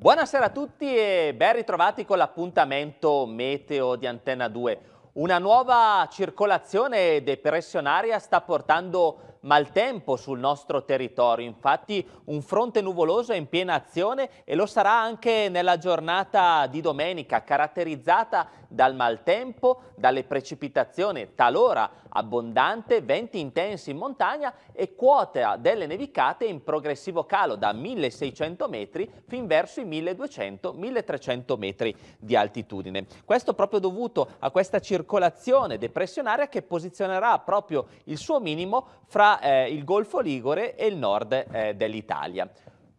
Buonasera a tutti e ben ritrovati con l'appuntamento meteo di Antenna 2. Una nuova circolazione depressionaria sta portando maltempo sul nostro territorio, infatti un fronte nuvoloso è in piena azione e lo sarà anche nella giornata di domenica, caratterizzata dal maltempo, dalle precipitazioni talora abbondante, venti intensi in montagna e quota delle nevicate in progressivo calo da 1600 metri fin verso i 1200-1300 metri di altitudine. Questo proprio dovuto a questa circolazione depressionaria che posizionerà proprio il suo minimo fra tra eh, il Golfo Ligure e il nord eh, dell'Italia.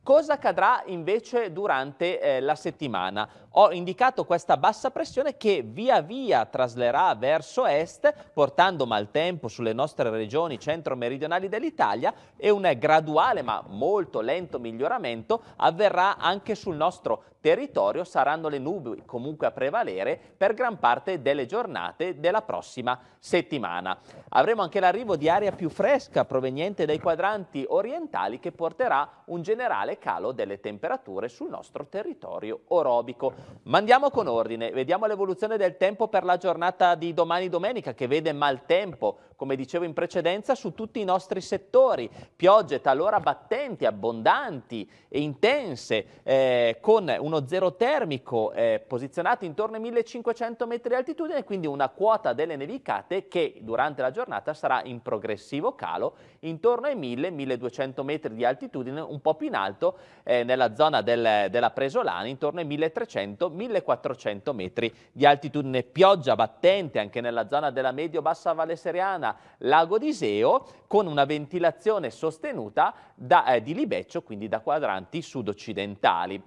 Cosa accadrà invece durante eh, la settimana? ho indicato questa bassa pressione che via via traslerà verso est, portando maltempo sulle nostre regioni centro-meridionali dell'Italia e un graduale ma molto lento miglioramento avverrà anche sul nostro territorio, saranno le nubi comunque a prevalere per gran parte delle giornate della prossima settimana. Avremo anche l'arrivo di aria più fresca proveniente dai quadranti orientali che porterà un generale calo delle temperature sul nostro territorio orobico. Ma andiamo con ordine, vediamo l'evoluzione del tempo per la giornata di domani domenica che vede maltempo, come dicevo in precedenza, su tutti i nostri settori, piogge talora battenti, abbondanti e intense, eh, con uno zero termico eh, posizionato intorno ai 1500 metri di altitudine, quindi una quota delle nevicate che durante la giornata sarà in progressivo calo, intorno ai 1000-1200 metri di altitudine, un po' più in alto eh, nella zona del, della Presolana, intorno ai 1300 600-1400 metri di altitudine. Pioggia battente anche nella zona della medio-bassa Valle Seriana, Lago di Seo, con una ventilazione sostenuta da, eh, di Libeccio, quindi da quadranti sud-occidentali.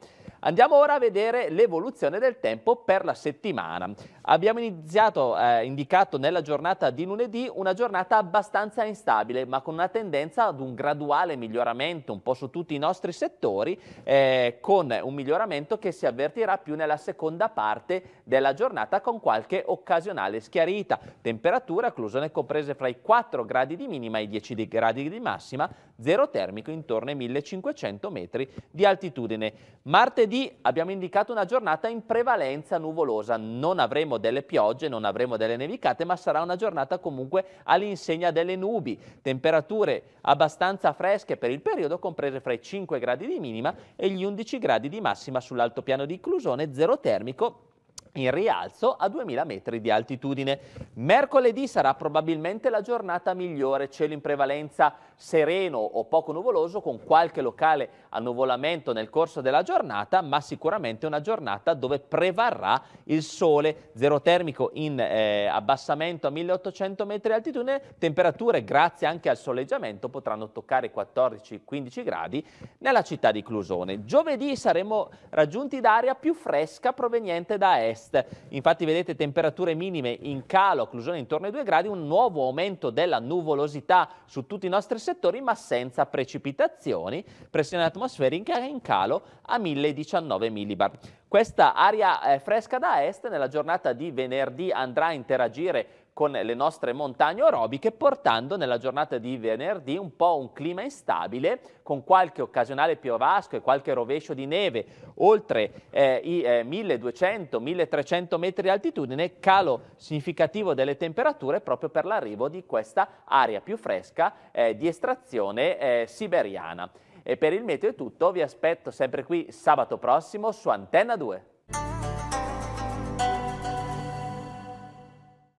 Andiamo ora a vedere l'evoluzione del tempo per la settimana. Abbiamo iniziato, eh, indicato nella giornata di lunedì, una giornata abbastanza instabile, ma con una tendenza ad un graduale miglioramento un po' su tutti i nostri settori, eh, con un miglioramento che si avvertirà più nella seconda parte della giornata con qualche occasionale schiarita. Temperature occlusione comprese fra i 4 gradi di minima e i 10 gradi di massima, zero termico intorno ai 1500 metri di altitudine. Martedì Lunedì abbiamo indicato una giornata in prevalenza nuvolosa, non avremo delle piogge, non avremo delle nevicate, ma sarà una giornata comunque all'insegna delle nubi, temperature abbastanza fresche per il periodo, comprese fra i 5 gradi di minima e gli 11 gradi di massima sull'altopiano di Inclusione, zero termico in rialzo a 2000 metri di altitudine. Mercoledì sarà probabilmente la giornata migliore, cielo in prevalenza sereno o poco nuvoloso con qualche locale annuvolamento nel corso della giornata, ma sicuramente una giornata dove prevarrà il sole, zero termico in eh, abbassamento a 1800 metri di altitudine, temperature grazie anche al soleggiamento potranno toccare i 14-15 gradi nella città di Clusone. Giovedì saremo raggiunti da aria più fresca proveniente da est, infatti vedete temperature minime in calo, Clusone intorno ai 2 gradi, un nuovo aumento della nuvolosità su tutti i nostri settori, settori ma senza precipitazioni, pressione atmosferica in calo a 1019 millibar. Questa aria eh, fresca da est nella giornata di venerdì andrà a interagire con le nostre montagne aerobiche portando nella giornata di venerdì un po' un clima instabile, con qualche occasionale piovasco e qualche rovescio di neve, oltre eh, i eh, 1200-1300 metri di altitudine, calo significativo delle temperature proprio per l'arrivo di questa aria più fresca eh, di estrazione eh, siberiana. E per il meteo è tutto, vi aspetto sempre qui sabato prossimo su Antenna 2.